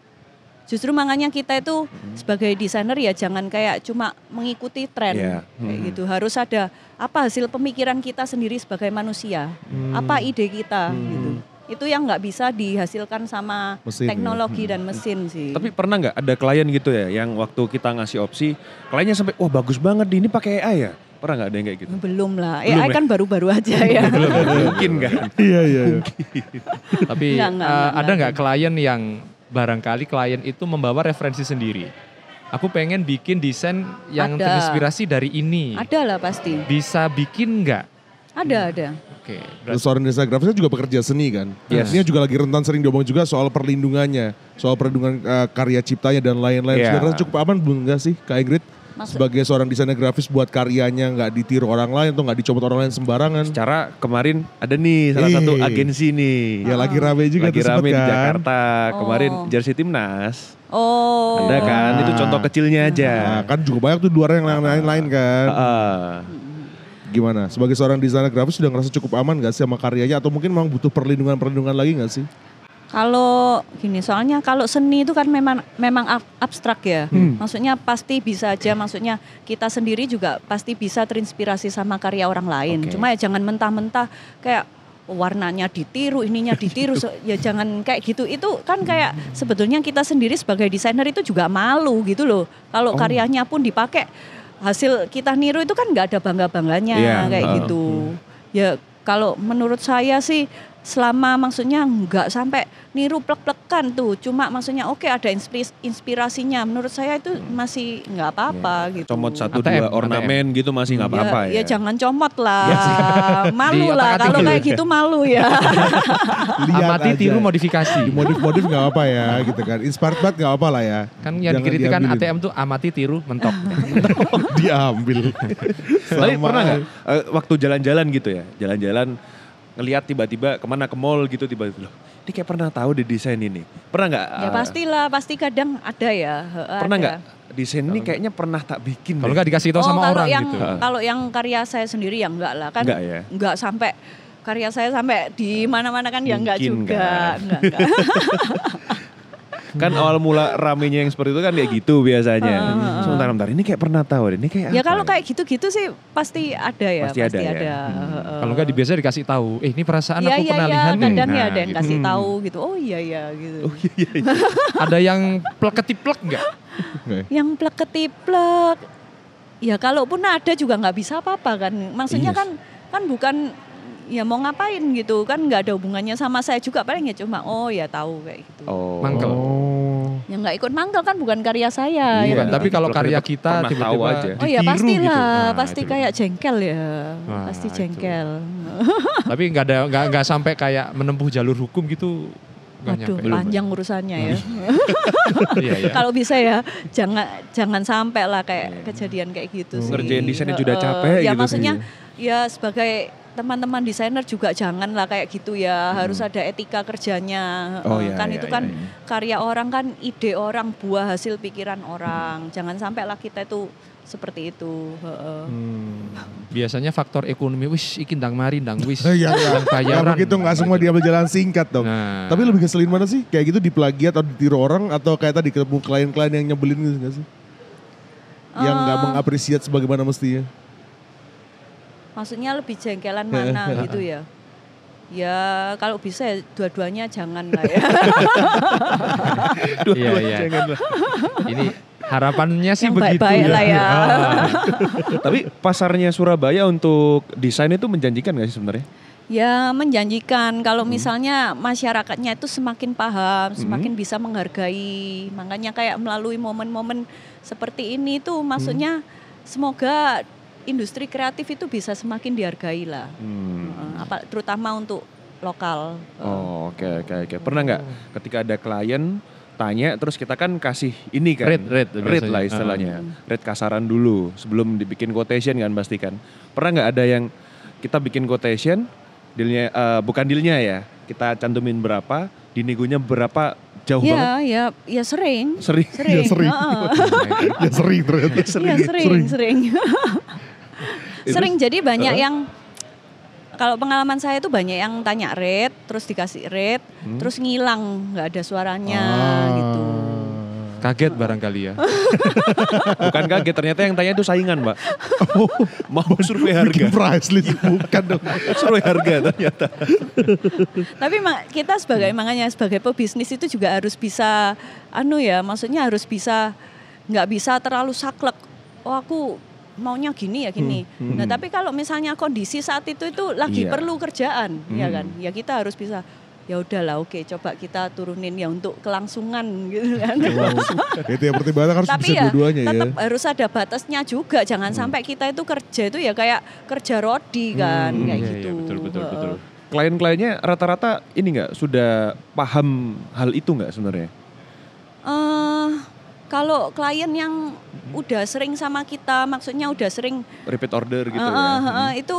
justru makanya kita itu hmm. sebagai desainer ya jangan kayak cuma mengikuti tren yeah. hmm. kayak gitu harus ada apa hasil pemikiran kita sendiri sebagai manusia hmm. apa ide kita hmm. gitu itu yang nggak bisa dihasilkan sama mesin, teknologi ya. dan hmm. mesin sih. Tapi pernah nggak ada klien gitu ya yang waktu kita ngasih opsi kliennya sampai wah bagus banget di ini pakai AI ya? Pernah nggak ada yang kayak gitu? Belum lah. AI ya? kan baru-baru aja ya. mungkin kan? Iya iya. iya. Tapi eh, ada nggak klien yang barangkali klien itu membawa referensi sendiri. Aku pengen bikin desain yang ada. terinspirasi dari ini. Ada lah pasti. Bisa bikin nggak? Ada, hmm. ada. Oke. Okay, Seorang desain grafisnya juga pekerja seni kan. Yes. Ini juga lagi rentan sering diomong juga soal perlindungannya, soal perlindungan uh, karya ciptanya dan lain-lain. Yeah. Sudah cukup aman belum enggak sih, Kak Ingrid? Maksud... sebagai seorang desainer grafis buat karyanya nggak ditiru orang lain atau nggak dicopot orang lain sembarangan. Secara kemarin ada nih salah Hei. satu agensi nih. Ya lagi rame juga lagi rame kan? di Jakarta. Oh. Kemarin jersey timnas. Oh. Ada kan itu contoh kecilnya aja. Nah, kan juga banyak tuh luar yang lain-lain ah. kan. Uh gimana? Sebagai seorang desainer grafis sudah ngerasa cukup aman gak sih sama karyanya atau mungkin memang butuh perlindungan-perlindungan lagi gak sih? Kalau gini, soalnya kalau seni itu kan memang memang abstrak ya. Hmm. Maksudnya pasti bisa aja, maksudnya kita sendiri juga pasti bisa terinspirasi sama karya orang lain. Okay. Cuma ya jangan mentah-mentah kayak warnanya ditiru, ininya ditiru, gitu. ya jangan kayak gitu. Itu kan kayak hmm. sebetulnya kita sendiri sebagai desainer itu juga malu gitu loh. Kalau oh. karyanya pun dipakai hasil kita niru itu kan nggak ada bangga bangganya yeah. kayak uh. gitu. Hmm. Ya kalau menurut saya sih selama maksudnya nggak sampai niru plek-plekan tuh cuma maksudnya oke okay, ada inspirasinya menurut saya itu hmm. masih nggak apa-apa ya. gitu comot satu ATM, dua ornamen ATM. gitu masih nggak iya, apa-apa ya, ya ya jangan comot lah iya malu lah kalau gitu. kayak gitu malu ya amati tiru modifikasi modif modif nggak apa ya gitu kan inspired banget nggak apa lah ya kan yang dikritikan ATM tuh amati tiru mentok diambil tapi pernah nggak eh, waktu jalan-jalan gitu ya jalan-jalan ngelihat tiba-tiba kemana ke mall gitu tiba-tiba loh ini kayak pernah tahu di desain ini pernah nggak ya ah. pastilah pasti kadang ada ya pernah nggak desain ini kayaknya pernah tak bikin kalau nggak dikasih tahu oh, sama orang yang, gitu ah. kalau yang karya saya sendiri ya nggak lah kan nggak ya. Enggak sampai karya saya sampai di mana-mana kan ya nggak juga enggak, enggak. kan iya. awal mula ramenya yang seperti itu kan ya gitu biasanya. Uh, Sementara bentar ini kayak pernah tahu deh. Ini kayak Ya kalau ya? kayak gitu-gitu sih pasti ada ya, pasti, pasti ya. ada. ada. Ya. Hmm. Kalau enggak biasanya dikasih tahu, eh ini perasaan iya, iya, ya, aku ya, pernah ya, lihat kadang nih. ya ada yang gitu. kasih hmm. tahu gitu. Oh iya iya gitu. Oh iya iya. iya. ada yang pleketiplek enggak? yang pleketiplek. Ya kalaupun ada juga nggak bisa apa-apa kan. Maksudnya yes. kan kan bukan ya mau ngapain gitu kan nggak ada hubungannya sama saya juga paling ya cuma oh ya tahu kayak gitu oh. mangkel oh. ya nggak ikut mangkel kan bukan karya saya iya, ya. Kan? tapi kalau karya kita tiba-tiba aja. oh ya pastilah gitu. nah, pasti itu. kayak jengkel ya nah, pasti jengkel tapi nggak ada nggak nggak sampai kayak menempuh jalur hukum gitu Aduh, nyampe. panjang urusannya ya. Iya, iya. Kalau bisa ya, jangan jangan sampai lah kayak iya. kejadian kayak gitu. Hmm. Ngerjain desainnya juga capek. Uh, ya gitu maksudnya, sih. ya sebagai teman-teman desainer juga jangan lah kayak gitu ya hmm. harus ada etika kerjanya oh, eh, iya, kan iya, itu kan iya, iya. karya orang kan ide orang buah hasil pikiran orang hmm. jangan sampai lah kita itu seperti itu. Hmm. Biasanya faktor ekonomi, wis ikin dang mari dang wis. Iya, iya. begitu nggak semua dia berjalan singkat dong. Nah. Tapi lebih keselin mana sih? Kayak gitu diplagiat atau ditiru orang atau kayak tadi ketemu klien-klien yang nyebelin gitu sih? Yang nggak mengapresiasi eh. mengapresiat sebagaimana mestinya maksudnya lebih jengkelan mana gitu ya Ya kalau bisa ya dua-duanya jangan lah ya. dua-duanya iya, iya. jangan lah. Ini harapannya sih Yang begitu -baik ya. ya. Ah. Tapi pasarnya Surabaya untuk desain itu menjanjikan gak sih sebenarnya? Ya menjanjikan kalau hmm. misalnya masyarakatnya itu semakin paham, hmm. semakin hmm. bisa menghargai. Makanya kayak melalui momen-momen seperti ini tuh maksudnya hmm. semoga industri kreatif itu bisa semakin dihargai lah. Hmm. Apa terutama untuk lokal. Oh, oke okay, oke okay, oke. Okay. Pernah nggak ketika ada klien tanya terus kita kan kasih ini kan Red, red, red lah istilahnya. Uh. red kasaran dulu sebelum dibikin quotation kan pastikan. Pernah nggak ada yang kita bikin quotation dealnya uh, bukan dealnya ya. Kita cantumin berapa, dinegonya berapa jauh ya, banget. Ya, ya sering. Sering. sering. Ya sering. sering sering. sering, sering. sering sering jadi banyak uh. yang kalau pengalaman saya itu banyak yang tanya red terus dikasih red hmm. terus ngilang, nggak ada suaranya ah. gitu. Kaget barangkali ya. bukan kaget, ternyata yang tanya itu saingan, Mbak. Oh, mau survei harga. price list bukan dong. survei harga ternyata. Tapi kita sebagai hmm. makanya sebagai pebisnis itu juga harus bisa anu ya, maksudnya harus bisa nggak bisa terlalu saklek. Oh, aku maunya gini ya gini. Hmm. Hmm. Nah, hmm. tapi kalau misalnya kondisi saat itu itu lagi yeah. perlu kerjaan, hmm. ya kan? Hmm. Ya kita harus bisa ya udahlah oke coba kita turunin ya untuk kelangsungan gitu kan. itu ya pertimbangan harus Tapi ya, dua ya. harus ada batasnya juga jangan hmm. sampai kita itu kerja itu ya kayak kerja rodi hmm, kan hmm. kayak ya, gitu. Ya, betul betul betul. Klien-kliennya rata-rata ini nggak sudah paham hal itu nggak sebenarnya? Uh, kalau klien yang udah sering sama kita, maksudnya udah sering repeat order gitu uh, ya. Uh, hmm. itu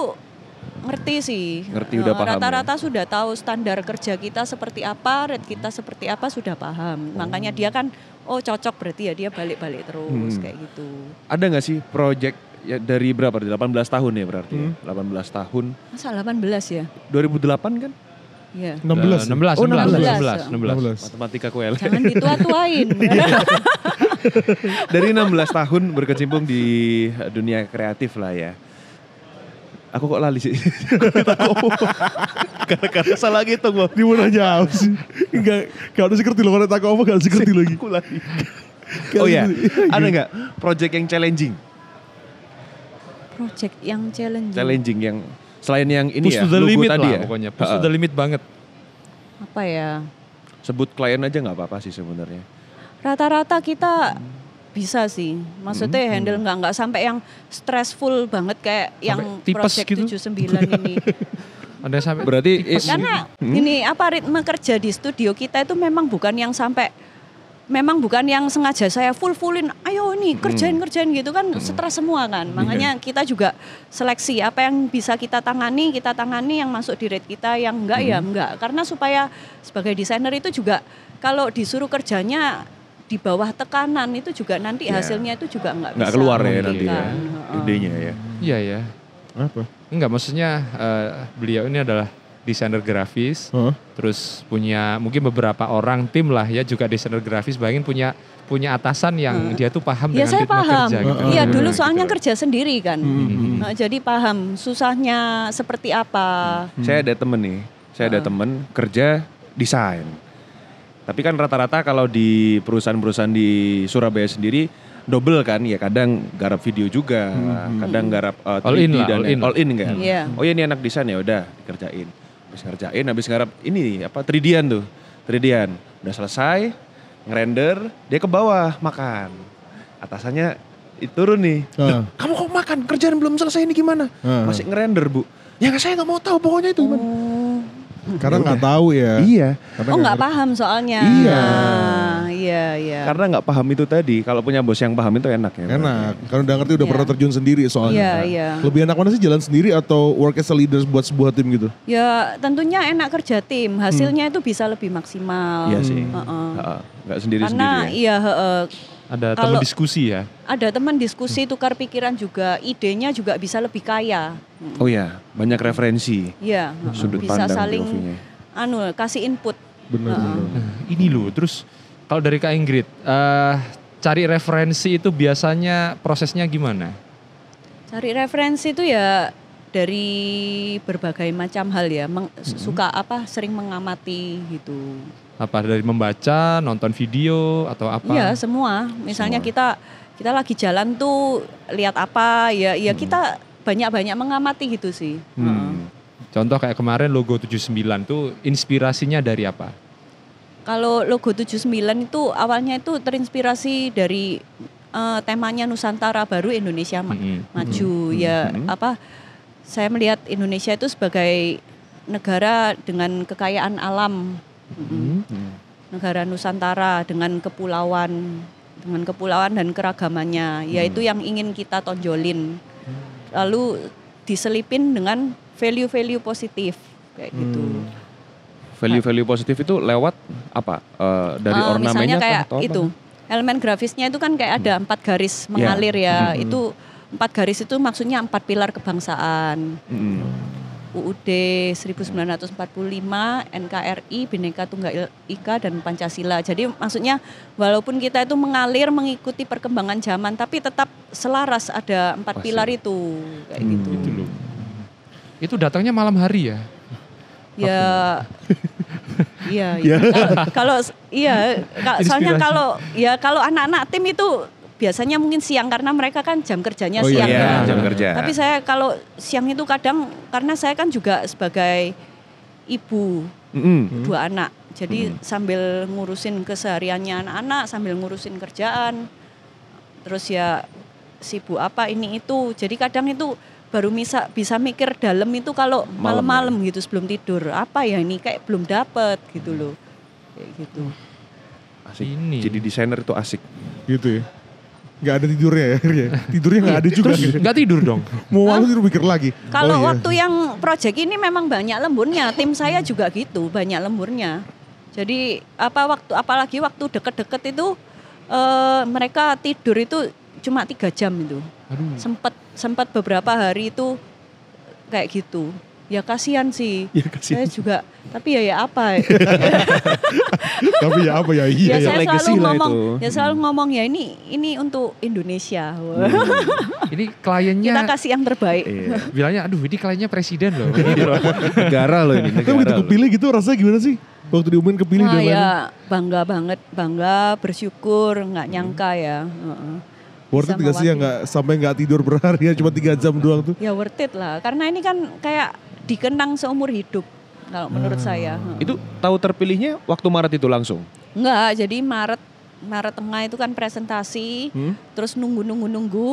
ngerti sih. Ngerti udah paham. Ya? Rata-rata ya? sudah tahu standar kerja kita seperti apa, rate kita seperti apa sudah paham. Oh. Makanya dia kan oh cocok berarti ya dia balik-balik terus hmm. kayak gitu. Ada nggak sih project ya dari berapa? 18 tahun ya berarti. Ya? Hmm. belas 18 tahun. Masa 18 ya? 2008 kan? Iya. enam 16. Eh, enam 16, oh, 16, 16, 16, 16, 16. Matematika kuel. Jangan ditua-tuain. Iya. Dari 16 tahun berkecimpung di dunia kreatif lah ya. Aku kok lali sih. Karena salah gitu gue. Di mana jauh sih. Enggak, gak harus sekerti loh. Kalau tak apa gak sekerti lagi. Aku lali. oh iya. ada nggak project yang challenging? Project yang challenging. Challenging yang Selain yang ini push ya, to the limit tadi lah ya. pokoknya. Push uh, the limit banget. Apa ya? Sebut klien aja nggak apa-apa sih sebenarnya. Rata-rata kita bisa sih. Maksudnya hmm. handle nggak nggak sampai yang stressful banget kayak sampai yang project gitu? 79 ini. Anda sampai berarti karena hmm? ini apa ritme kerja di studio kita itu memang bukan yang sampai memang bukan yang sengaja saya full fullin ayo ini hmm. kerjain hmm. kerjain gitu kan hmm. stres semua kan iya. makanya kita juga seleksi apa yang bisa kita tangani kita tangani yang masuk di rate kita yang enggak ya hmm. ya enggak karena supaya sebagai desainer itu juga kalau disuruh kerjanya di bawah tekanan itu juga nanti yeah. hasilnya itu juga enggak, enggak bisa keluar ya nanti ya kan. idenya ya iya ya apa enggak maksudnya uh, beliau ini adalah desainer grafis, huh? terus punya mungkin beberapa orang tim lah ya juga desainer grafis, bayangin punya punya atasan yang hmm. dia tuh paham ya, dengan saya paham. kerja. Gitu. Ya dulu gitu soalnya gitu. kerja sendiri kan, hmm, hmm, hmm. nah, jadi paham susahnya seperti apa. Hmm. Saya ada temen nih, saya ada hmm. temen kerja desain, tapi kan rata-rata kalau di perusahaan-perusahaan di Surabaya sendiri double kan ya kadang garap video juga hmm. hmm. kadang garap uh, all in lah, dan all in, all in kan yeah. oh ya ini anak desain ya udah dikerjain habis ngerjain habis ngarap ini apa tridian tuh tridian udah selesai ngerender dia ke bawah makan atasannya turun nih uh. kamu kok makan kerjaan belum selesai ini gimana uh. masih ngerender bu ya saya nggak mau tahu pokoknya itu uh. Karena nggak tahu ya. Iya. Karena oh nggak paham soalnya. Iya. Nah, iya iya. Karena nggak paham itu tadi. Kalau punya bos yang paham itu enak ya. Enak. Karena udah ngerti udah yeah. pernah terjun sendiri soalnya. Iya yeah, iya. Lebih enak mana sih jalan sendiri atau work as a leader buat sebuah tim gitu? Ya tentunya enak kerja tim. Hasilnya hmm. itu bisa lebih maksimal. Iya sih. Uh -uh. Uh sendiri-sendiri. Karena ya. iya. Ada teman diskusi ya? Ada teman diskusi, tukar pikiran juga, idenya juga bisa lebih kaya. Oh ya, banyak referensi. Iya. bisa pandang saling, anu, kasih input. Benar. Uh. ini loh, terus kalau dari Kak Ingrid, uh, cari referensi itu biasanya prosesnya gimana? Cari referensi itu ya dari berbagai macam hal ya, Meng, mm -hmm. suka apa, sering mengamati gitu apa dari membaca, nonton video atau apa? Iya, semua. Misalnya semua. kita kita lagi jalan tuh lihat apa ya ya hmm. kita banyak-banyak mengamati gitu sih. Hmm. Hmm. Contoh kayak kemarin logo 79 tuh inspirasinya dari apa? Kalau logo 79 itu awalnya itu terinspirasi dari uh, temanya Nusantara Baru Indonesia hmm, hmm. Maju hmm. hmm. ya hmm, hmm. apa saya melihat Indonesia itu sebagai negara dengan kekayaan alam Hmm. Negara Nusantara dengan kepulauan, dengan kepulauan dan keragamannya, yaitu hmm. yang ingin kita tonjolin. Lalu diselipin dengan value-value positif kayak hmm. gitu. Value-value positif itu lewat apa? Uh, dari uh, ornamennya kayak atau itu. Apa? Elemen grafisnya itu kan kayak ada empat garis ya. mengalir yeah. ya. -hmm. Itu empat garis itu maksudnya empat pilar kebangsaan. UUD 1945, NKRI, Bhinneka Tunggal Ika dan Pancasila. Jadi maksudnya walaupun kita itu mengalir mengikuti perkembangan zaman tapi tetap selaras ada empat Pasti. pilar itu kayak hmm. gitu. Itu loh. Itu datangnya malam hari ya. Ya, ya. Iya, ya. iya. Kalau iya, soalnya kalau ya kalau anak-anak tim itu biasanya mungkin siang karena mereka kan jam kerjanya oh, siang. Iya, kan. jam kerja. Tapi saya kalau siang itu kadang karena saya kan juga sebagai ibu mm-hmm. dua anak. Jadi mm-hmm. sambil ngurusin kesehariannya anak-anak, sambil ngurusin kerjaan. Terus ya sibuk apa ini itu. Jadi kadang itu baru bisa bisa mikir dalam itu kalau malam-malam gitu sebelum tidur. Apa ya ini kayak belum dapet gitu loh. Kayak gitu. Asik. Ini. Jadi desainer itu asik. Gitu ya nggak ada tidurnya ya tidurnya nggak iya. ada juga terus gitu. nggak tidur dong mau malu tidur pikir lagi kalau oh, iya. waktu yang proyek ini memang banyak lemburnya tim saya juga gitu banyak lemburnya jadi apa waktu apalagi waktu deket-deket itu uh, mereka tidur itu cuma tiga jam itu Aduh. sempat beberapa hari itu kayak gitu ya kasihan sih. Ya, kasihan. Saya juga tapi ya ya apa? tapi ya apa ya, ya iya. Ya, ya. saya Legacy selalu ngomong, ya hmm. selalu ngomong ya ini ini untuk Indonesia. Hmm. ini kliennya kita kasih yang terbaik. Iya. Bilangnya aduh ini kliennya presiden loh. Iya. negara loh ini. Negara tapi begitu kepilih gitu rasanya gimana sih? Waktu diumumin kepilih nah, ya, bangga banget, bangga, bersyukur, nggak hmm. nyangka hmm. ya. Uh -uh. Worth it gak sih ya nggak sampai nggak tidur berhari ya cuma tiga jam doang tuh? Ya worth it lah, karena ini kan kayak dikenang seumur hidup kalau menurut hmm. saya. Itu tahu terpilihnya waktu Maret itu langsung? Enggak, jadi Maret Maret tengah itu kan presentasi, hmm? terus nunggu nunggu nunggu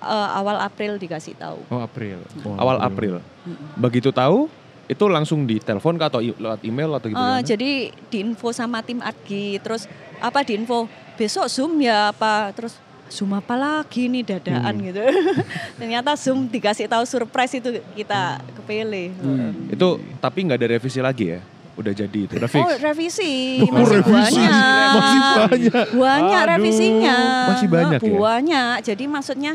uh, awal April dikasih tahu. Oh April, oh, awal April. Hmm. Begitu tahu itu langsung ditelepon atau lewat email atau gitu? Uh, jadi diinfo sama tim Adgi, terus apa diinfo besok Zoom ya apa, terus Zoom apa lagi nih dadaan hmm. gitu. Ternyata Zoom dikasih tahu surprise itu kita kepilih. Hmm. hmm. Itu tapi nggak ada revisi lagi ya? Udah jadi itu, udah fix. Oh, revisi. Oh, revisi. banyak. Masih banyak. Banyak Aduh. revisinya. Masih banyak ya? Banyak. Jadi maksudnya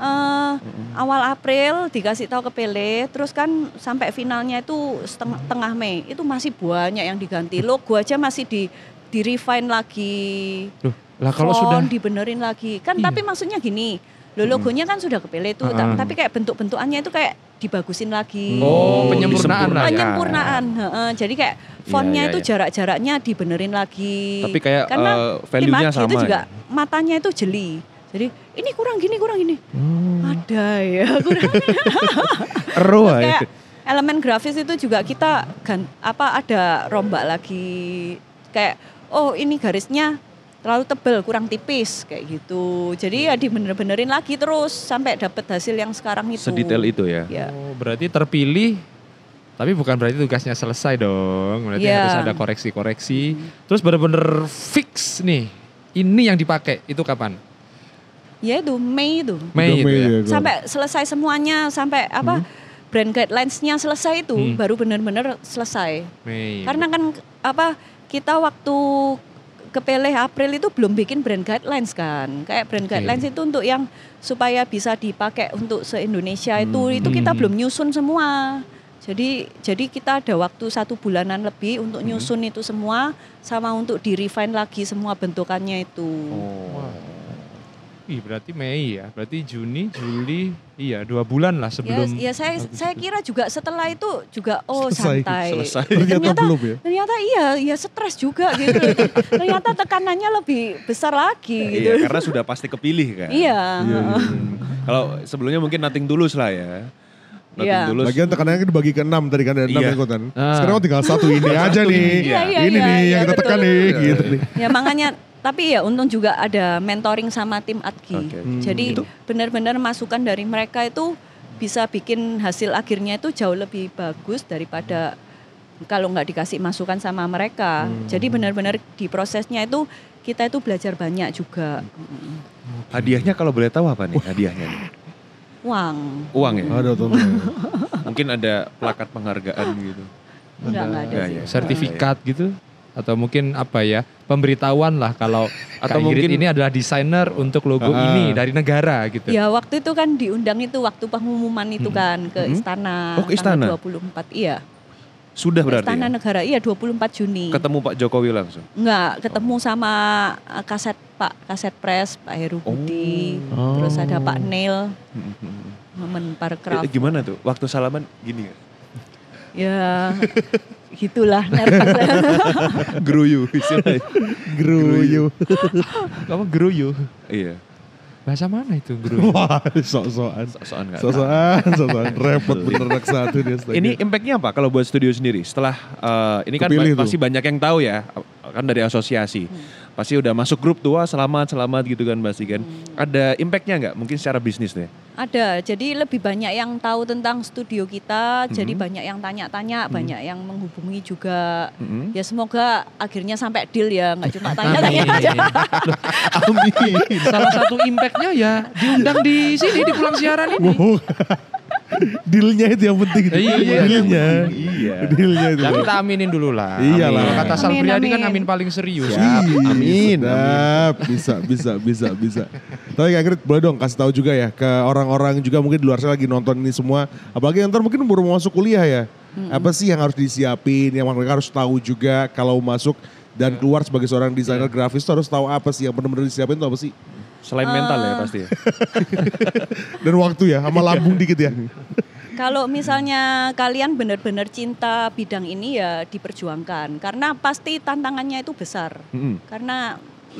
Uh, awal April dikasih tahu Pele, terus kan sampai finalnya itu setengah tengah Mei itu masih banyak yang diganti. Logo aja masih di di refine lagi. Duh lah kalau font, sudah dibenerin lagi kan iya. tapi maksudnya gini lo logonya hmm. kan sudah kepele itu uh ah, ah. tapi kayak bentuk-bentukannya itu kayak dibagusin lagi hmm. oh penyempurnaan lah ya. penyempurnaan ya. Uh, jadi kayak iya, fontnya iya, itu iya. jarak-jaraknya dibenerin lagi tapi kayak karena uh, value-nya sama itu juga ya? matanya itu jeli jadi ini kurang gini kurang gini hmm. ada ya kurang kayak elemen grafis itu juga kita gan, apa ada rombak lagi kayak oh ini garisnya terlalu tebel, kurang tipis kayak gitu. Jadi hmm. ya dibener-benerin lagi terus sampai dapet hasil yang sekarang itu. Sedetail itu ya. ya. Oh, berarti terpilih tapi bukan berarti tugasnya selesai dong. Berarti ya. harus ada koreksi-koreksi. Hmm. Terus bener-bener fix nih. Ini yang dipakai itu kapan? Ya itu Mei itu. Mei, itu, ya. ya sampai selesai semuanya sampai apa? Hmm. brand guidelinesnya selesai itu hmm. baru bener-bener selesai. Mei. Karena kan apa kita waktu kepeleh April itu belum bikin brand guidelines kan. Kayak brand guidelines itu untuk yang supaya bisa dipakai untuk se-Indonesia hmm. itu itu kita hmm. belum nyusun semua. Jadi jadi kita ada waktu satu bulanan lebih untuk hmm. nyusun hmm. itu semua sama untuk di refine lagi semua bentukannya itu. Oh. Ih, berarti Mei ya. Berarti Juni, Juli, iya dua bulan lah ya, sebelum. Ya, ya saya saya kira juga setelah itu juga oh selesai, santai. Selesai. Ternyata, ternyata belum ya. Ternyata iya, iya stres juga gitu. ternyata tekanannya lebih besar lagi ya, gitu. Iya, karena sudah pasti kepilih kan. Iya. Iya, iya. iya, Kalau sebelumnya mungkin nothing tulus lah ya. Iya. yeah. tekanannya kan dibagi ke enam tadi kan ada enam yeah. ikutan. Ah. Sekarang tinggal satu ini aja nih. yeah. Iya, ini yeah, nih yeah, yang yeah, kita tekan nih gitu nih. Ya makanya tapi ya untung juga ada mentoring sama tim Adki. Okay. Hmm, Jadi gitu. benar-benar masukan dari mereka itu bisa bikin hasil akhirnya itu jauh lebih bagus daripada kalau nggak dikasih masukan sama mereka. Hmm. Jadi benar-benar di prosesnya itu kita itu belajar banyak juga. Okay. Hmm. Hadiahnya kalau boleh tahu apa nih hadiahnya? Nih? Uang. Uang ya? Ada Mungkin ada plakat penghargaan gitu. Enggak, enggak ada. sih. Ya. Sertifikat ya. gitu atau mungkin apa ya pemberitahuan lah kalau atau Kak mungkin ini adalah desainer untuk logo uh, ini dari negara gitu. Ya waktu itu kan diundang itu waktu pengumuman itu hmm. kan ke hmm. istana. Oh ke istana. 24 iya. Sudah berarti. Istana ya? Negara iya 24 Juni. Ketemu Pak Jokowi langsung. Enggak, ketemu oh. sama kaset Pak Kaset Pres Pak Heru Budi, oh. terus ada Pak hmm, Neil. Hmm, Momen Ya, Gimana tuh? Waktu salaman gini Ya gitulah nervous. gruyu istilahnya. Gruyu. Kamu gruyu. Iya. Bahasa mana itu gruyu? Wah, sok-sokan. Sok-sokan enggak? Sok-sokan, sok-sokan. Repot iya. bener anak satu dia. setengah. Ini impactnya apa kalau buat studio sendiri? Setelah uh, ini kan Kepilih kan masih banyak yang tahu ya, eh, kan dari asosiasi. Hmm pasti udah masuk grup tua selamat selamat gitu kan pasti kan hmm. ada impactnya nggak mungkin secara bisnis nih ada jadi lebih banyak yang tahu tentang studio kita hmm. jadi banyak yang tanya-tanya hmm. banyak yang menghubungi juga hmm. ya semoga akhirnya sampai deal ya nggak cuma tanya-tanya aja amin salah satu impactnya ya diundang di sini di pulang siaran ini dealnya itu yang penting itu. Iya, iya, iya, dealnya. Iya. Dealnya itu. Tapi kita aminin dulu lah. Iya lah. Kata Salpriadi kan amin paling serius. Siap, amin. Nah, bisa, bisa, bisa, bisa. Tapi Kak Krit boleh dong kasih tahu juga ya ke orang-orang juga mungkin di luar sana lagi nonton ini semua. Apalagi ntar mungkin baru mau masuk kuliah ya. Mm-hmm. Apa sih yang harus disiapin, yang mereka harus tahu juga kalau masuk dan iya. keluar sebagai seorang desainer yeah. grafis harus tahu apa sih yang benar-benar disiapin itu apa sih? Selain uh, mental ya eh. pasti ya. Dan waktu ya, sama lambung dikit ya. Kalau misalnya kalian benar-benar cinta bidang ini ya diperjuangkan karena pasti tantangannya itu besar. Mm -hmm. Karena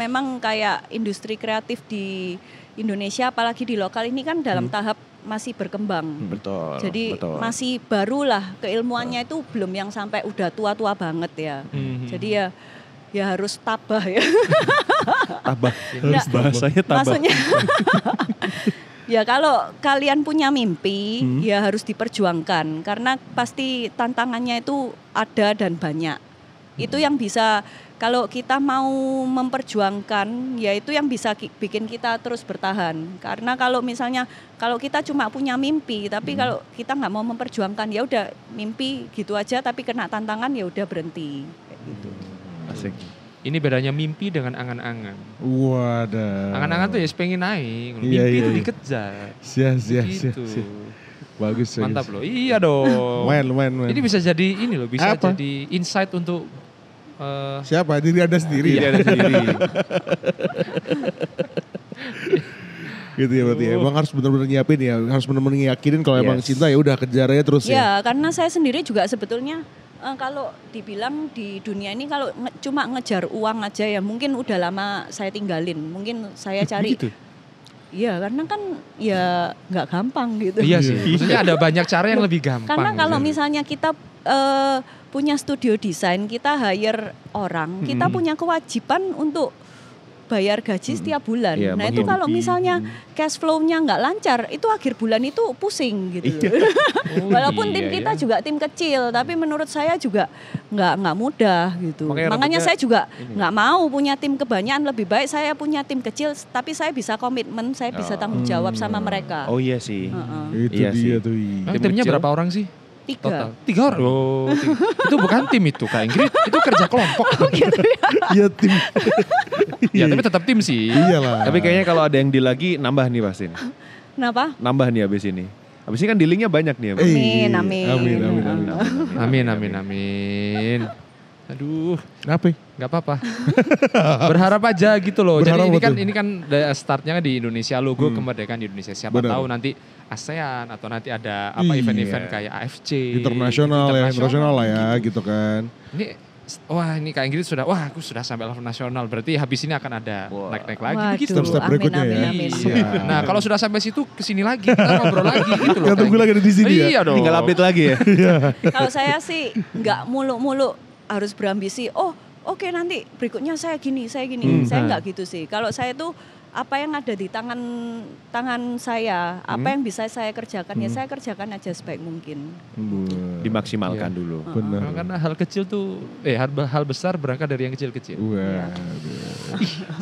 memang kayak industri kreatif di Indonesia apalagi di lokal ini kan dalam hmm. tahap masih berkembang. Mm. Betul. Jadi betul. masih barulah keilmuannya itu belum yang sampai udah tua-tua banget ya. Hmm. Jadi ya ya harus tabah ya. tabah. Harus nah, bahasanya tabah. Maksudnya Ya kalau kalian punya mimpi hmm. ya harus diperjuangkan karena pasti tantangannya itu ada dan banyak. Hmm. Itu yang bisa kalau kita mau memperjuangkan ya itu yang bisa bikin kita terus bertahan. Karena kalau misalnya kalau kita cuma punya mimpi tapi hmm. kalau kita nggak mau memperjuangkan ya udah mimpi gitu aja tapi kena tantangan ya udah berhenti gitu. Asik. Ini bedanya mimpi dengan angan-angan. Waduh. Angan-angan tuh ya pengen naik, iya, mimpi iya, iya, itu dikejar. Siap-siap. siap, gitu. siap. Bagus, Mantap loh. Iya dong. Main, main, main. Ini bisa jadi ini loh, bisa Apa? jadi insight untuk uh, Siapa? Diri ada sendiri. Diri ada ya? sendiri. gitu ya berarti ya. Emang harus benar-benar nyiapin ya, harus benar-benar ngiyakinin kalau yes. emang cinta ya udah kejar aja terus ya. Ya, karena saya sendiri juga sebetulnya uh, kalau dibilang di dunia ini kalau nge cuma ngejar uang aja ya mungkin udah lama saya tinggalin mungkin saya gitu, cari gitu. Iya, karena kan ya nggak gampang gitu. Iya sih. Iya. Maksudnya ada banyak cara yang lebih gampang. Karena gitu. kalau gitu. misalnya kita uh, punya studio desain, kita hire orang, kita hmm. punya kewajiban untuk bayar gaji hmm. setiap bulan. Ya, nah menghidupi. itu kalau misalnya hmm. cash flow-nya nggak lancar, itu akhir bulan itu pusing gitu. Iya. Oh, Walaupun iya, tim ya. kita juga tim kecil, tapi menurut saya juga nggak nggak mudah gitu. Makanya, Makanya saya juga nggak mau punya tim kebanyakan. Lebih baik saya punya tim kecil, tapi saya bisa komitmen, saya bisa oh. tanggung jawab sama mereka. Oh iya sih, uh -uh. itu iya dia sih. tuh. Iya. Timnya berapa orang sih? Tiga. Total. Tiga orang. Oh, tiga. itu bukan tim itu Kak Ingrid, itu kerja kelompok. Oh gitu ya. Iya tim. ya tapi tetap tim sih. Iyalah. Tapi kayaknya kalau ada yang di lagi nambah nih pasti. Kenapa? Nambah nih abis ini. Abis ini kan dealingnya banyak nih. Amin, amin. Amin, amin, amin. Amin, amin, amin. amin, amin, amin. Aduh. ngapain Gak apa-apa. Berharap aja gitu loh. Berharap Jadi kan ini kan ini kan startnya di Indonesia logo hmm. kemerdekaan di Indonesia. Siapa Benar. tahu nanti ASEAN atau nanti ada apa iya. event-event kayak AFC. Internasional ya, internasional lah ya gitu, gitu kan. Ini wah ini kayak gitu sudah wah aku sudah sampai level nasional berarti habis ini akan ada naik-naik lagi Waduh, gitu step-step berikutnya amin, ya. Amin, amin. Iya. nah kalau sudah sampai situ kesini lagi kita ngobrol lagi gitu loh. tunggu lagi di sini ya. Iya dong. Tinggal update lagi ya. kalau saya sih nggak muluk-muluk harus berambisi oh oke okay, nanti berikutnya saya gini saya gini hmm, saya enggak hmm. gitu sih kalau saya tuh apa yang ada di tangan tangan saya, hmm. apa yang bisa saya kerjakan ya hmm. ya saya kerjakan aja sebaik mungkin. Hmm. Dimaksimalkan ya. dulu. Benar. karena hal kecil tuh eh hal, hal besar berangkat dari yang kecil-kecil. Iya.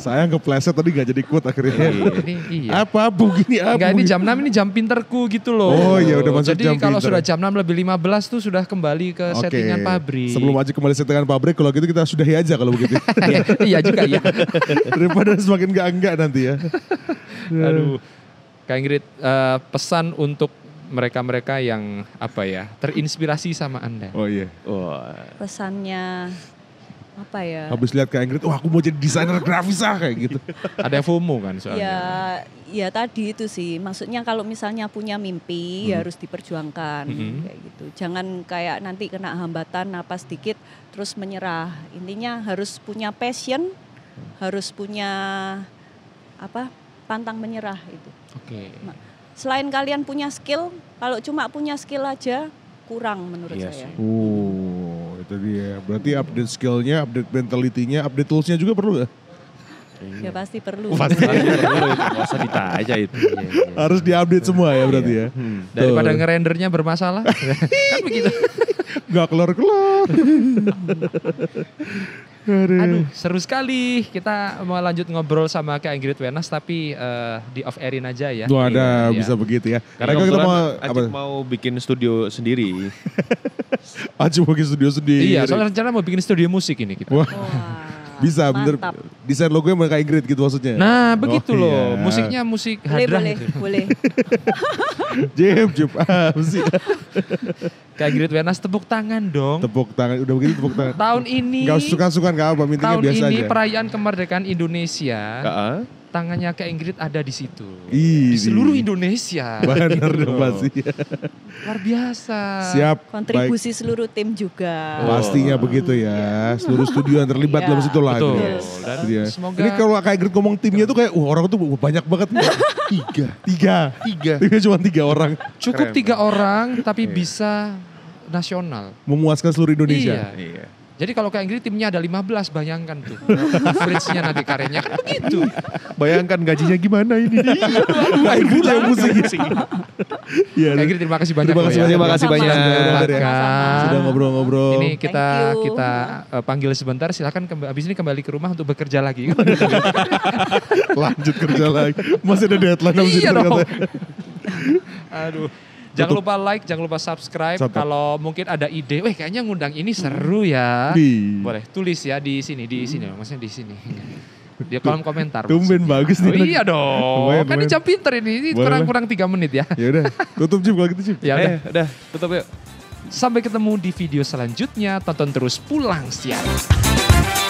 saya Ya. saya tadi gak jadi kuat akhirnya. Iya. ini, iya. Apa bu gini apa? Enggak, ini jam 6 ini jam pinterku gitu loh. Oh iya udah masuk jadi, jam kalau pinter. sudah jam 6 lebih 15 tuh sudah kembali ke okay. settingan pabrik. Sebelum aja kembali settingan pabrik kalau gitu kita sudahi aja kalau begitu. Iya, iya juga iya. Daripada semakin gak enggak nanti iya ya. Aduh. Kak Ingrid, uh, pesan untuk mereka-mereka yang apa ya, terinspirasi sama Anda. Oh iya. Oh. Pesannya apa ya? Habis lihat Kak Ingrid, wah aku mau jadi desainer grafis ah kayak gitu. Ada yang FOMO kan soalnya. Ya, ya tadi itu sih. Maksudnya kalau misalnya punya mimpi ya hmm. ya harus diperjuangkan hmm. kayak gitu. Jangan kayak nanti kena hambatan napas sedikit terus menyerah. Intinya harus punya passion, harus punya apa pantang menyerah itu. Oke. Okay. Selain kalian punya skill, kalau cuma punya skill aja kurang menurut yes. Iya saya. Oh, itu dia. Berarti update skillnya, update mentalitinya, update toolsnya juga perlu ya? Iya. Ya pasti perlu. Pasti perlu, nggak usah aja itu. Iya, Harus diupdate semua ya berarti ya. Hmm. Daripada ngerendernya bermasalah, kan begitu. Gak kelar-kelar. Aduh. seru sekali. Kita mau lanjut ngobrol sama Kak Ingrid Wenas tapi uh, di off airin aja ya. Tuh ada ya. bisa begitu ya. Iya, Karena ya, kita mau apa? mau bikin studio sendiri. Aji mau bikin studio sendiri. Iya, soalnya rencana mau bikin studio musik ini kita. Wah. Wow. Bisa bener. Desain logonya mereka Ingrid gitu maksudnya. Nah begitu oh, loh. Iya. Musiknya musik boleh, hadrah. Boleh, gitu. boleh. Jim, Jim. musik Kak Ingrid Wenas tepuk tangan dong. Tepuk tangan, udah begini tepuk tangan. Tahun ini. Gak suka suka gak apa, mintingnya biasa aja. Tahun ini perayaan kemerdekaan Indonesia. Uh -uh tangannya ke Ingrid ada di situ. Ii, di seluruh Indonesia. Benar gitu pasti. Luar biasa. Siap. Kontribusi baik. seluruh tim juga. Oh. Pastinya begitu ya. Iya. Seluruh studio yang terlibat iya. dalam situ lah. Betul. Iya. Dan ya. semoga... Ini kalau kayak Ingrid ngomong timnya tuh kayak, wah orang tuh banyak banget. tiga. Tiga. Tiga. Tiga cuma tiga orang. Cukup Keren. tiga orang tapi bisa nasional. Memuaskan seluruh Indonesia. Iya. iya. Jadi kalau kayak Inggris timnya ada 15 bayangkan tuh. Average-nya nanti karyanya kan begitu. Bayangkan gajinya gimana ini. Iya, Inggris yang pusing. Iya. Inggris terima kasih banyak. Terima kasih ya. banyak. Terima kasih banyak. Sudah ngobrol-ngobrol. Ini kita kita eh, panggil sebentar silahkan habis ini kembali ke rumah untuk bekerja lagi. Lanjut kerja lagi. Masih ada deadline iya masih dong. Aduh. Jangan lupa like, jangan lupa subscribe. Satu. Kalau mungkin ada ide, weh kayaknya ngundang ini seru hmm. ya. Di. Boleh tulis ya di sini, di sini, hmm. maksudnya di sini. Di kolom komentar. Tumben bagus nih. Oh, iya dong. Lumayan, kan lumayan. jam pinter ini, kurang-kurang tiga menit ya. Ya udah, tutup Jim kalau gitu Jim. Ya udah, eh, udah, tutup yuk. Sampai ketemu di video selanjutnya. Tonton terus Pulang Siang.